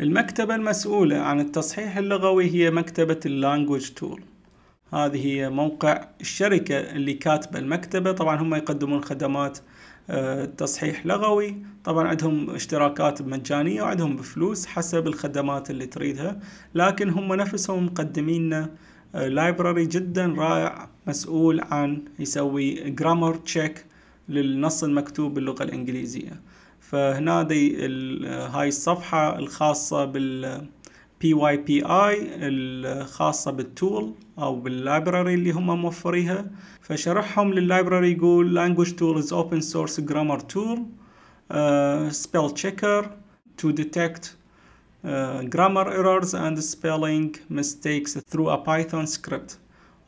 المكتبة المسؤولة عن التصحيح اللغوي هي مكتبة اللانجوج تول هذه هي موقع الشركة اللي كاتبة المكتبة طبعا هم يقدمون خدمات آه، تصحيح لغوي طبعا عندهم اشتراكات مجانية وعندهم بفلوس حسب الخدمات اللي تريدها لكن هم نفسهم مقدمين لايبراري آه، جدا رائع مسؤول عن يسوي جرامر تشيك للنص المكتوب باللغة الإنجليزية فهنا دي هاي الصفحة الخاصة بال PYPI الخاصة بالتول أو باللايبراري اللي هم موفريها فشرحهم لللايبراري يقول language tool is open source grammar tool uh, spell checker to detect uh, grammar errors and spelling mistakes through a Python script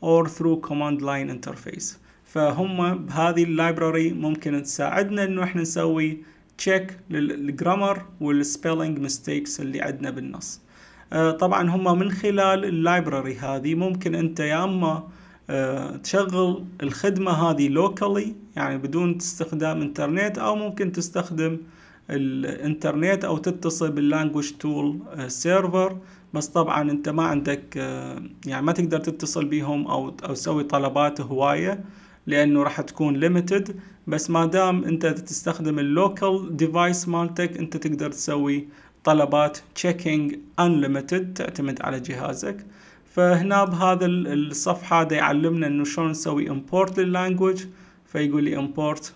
or through command line interface فهم بهذه اللايبراري ممكن تساعدنا انه احنا نسوي تشيك للجرامر والسبيلنج ميستيكس اللي عندنا بالنص آه، طبعا هم من خلال اللايبراري هذه ممكن انت يا اما آه، تشغل الخدمة هذه لوكالي يعني بدون استخدام انترنت او ممكن تستخدم الانترنت او تتصل باللانجوج تول سيرفر بس طبعا انت ما عندك آه، يعني ما تقدر تتصل بيهم او او تسوي طلبات هوايه لانه راح تكون ليميتد بس ما دام انت تستخدم اللوكال ديفايس مالتك انت تقدر تسوي طلبات checking unlimited تعتمد على جهازك فهنا بهذا الصفحة هذا يعلمنا انه شلون نسوي امبورت لللانجوج فيقول لي امبورت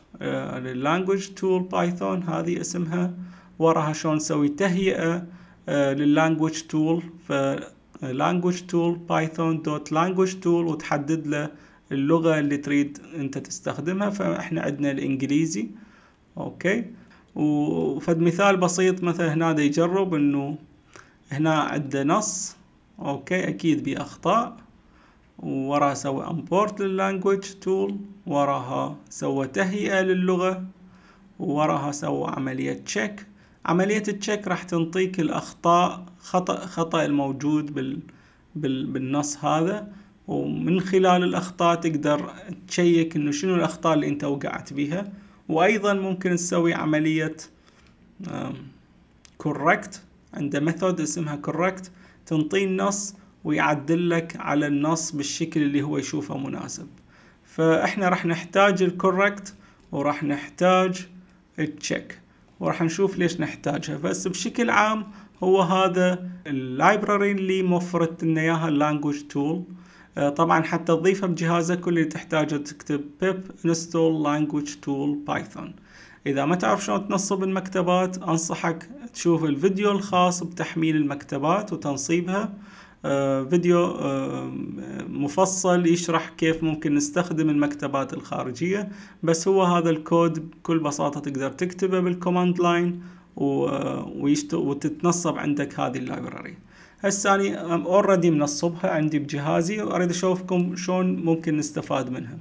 لللانجوج تول بايثون هذه اسمها وراها شلون نسوي تهيئة لللانجوج تول فلانجوج تول بايثون دوت لانجوج تول وتحدد له اللغة اللي تريد انت تستخدمها فاحنا عندنا الانجليزي اوكي وفد مثال بسيط مثلا هنا دا يجرب انه هنا عنده نص اوكي اكيد بأخطاء وراها سوى امبورت لللانجوج تول وراها سوى تهيئة للغة وراها سوى عملية تشيك عملية التشيك راح تنطيك الأخطاء خطأ خطأ الموجود بال... بالنص هذا ومن خلال الأخطاء تقدر تشيك إنه شنو الأخطاء اللي أنت وقعت بيها وأيضا ممكن تسوي عملية كوركت عنده ميثود اسمها كوركت تنطيه النص ويعدل لك على النص بالشكل اللي هو يشوفه مناسب فإحنا راح نحتاج الكوركت وراح نحتاج التشيك وراح نشوف ليش نحتاجها بس بشكل عام هو هذا اللايبراري اللي موفرت لنا اياها اللانجوج تول آه، طبعا حتى تضيفه بجهازك كل اللي تحتاجه تكتب pip install language tool python إذا ما تعرف شلون تنصب المكتبات أنصحك تشوف الفيديو الخاص بتحميل المكتبات وتنصيبها آه، فيديو آه، مفصل يشرح كيف ممكن نستخدم المكتبات الخارجية بس هو هذا الكود بكل بساطة تقدر تكتبه بالكوماند لاين وتتنصب عندك هذه اللايبراري هسه اني اوريدي من الصبح عندي بجهازي واريد اشوفكم شلون ممكن نستفاد منها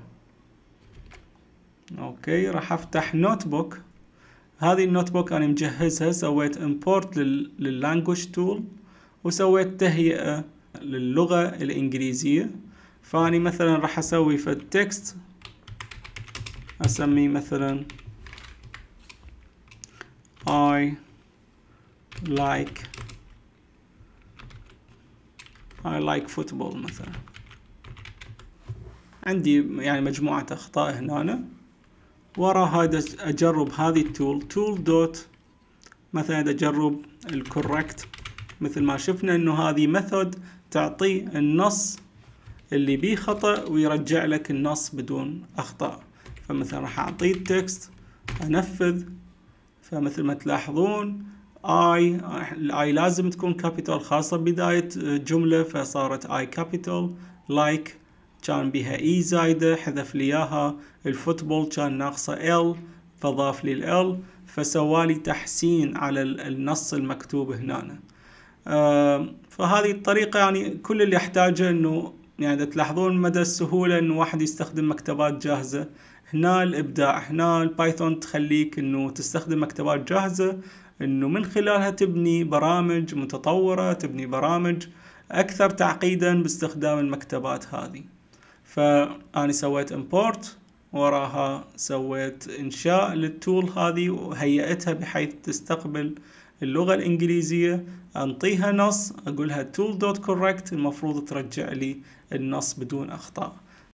اوكي راح افتح نوت بوك هذه النوت بوك انا مجهزها سويت امبورت لللانجوج تول وسويت تهيئة للغة الانجليزية فاني مثلا راح اسوي في التكست اسميه مثلا I like I like football مثلا عندي يعني مجموعة أخطاء هنا ورا هذا أجرب هذه التول tool dot مثلا أجرب الكوركت مثل ما شفنا أنه هذه method تعطي النص اللي بيه خطأ ويرجع لك النص بدون أخطاء فمثلا راح أعطيه التكست أنفذ فمثل ما تلاحظون اي الاي لازم تكون كابيتال خاصة بداية آه، جملة فصارت اي كابيتال لايك كان بها اي e زايدة حذف لي اياها الفوتبول كان ناقصة ال فضاف لي ال فسوالي تحسين على النص المكتوب هنا آه فهذه الطريقة يعني كل اللي يحتاجه انه يعني تلاحظون مدى السهولة انه واحد يستخدم مكتبات جاهزة هنا الابداع هنا البايثون تخليك انه تستخدم مكتبات جاهزة انه من خلالها تبني برامج متطوره تبني برامج اكثر تعقيدا باستخدام المكتبات هذه فانا سويت امبورت وراها سويت انشاء للتول هذه وهيئتها بحيث تستقبل اللغة الإنجليزية أنطيها نص أقولها tool.correct المفروض ترجع لي النص بدون أخطاء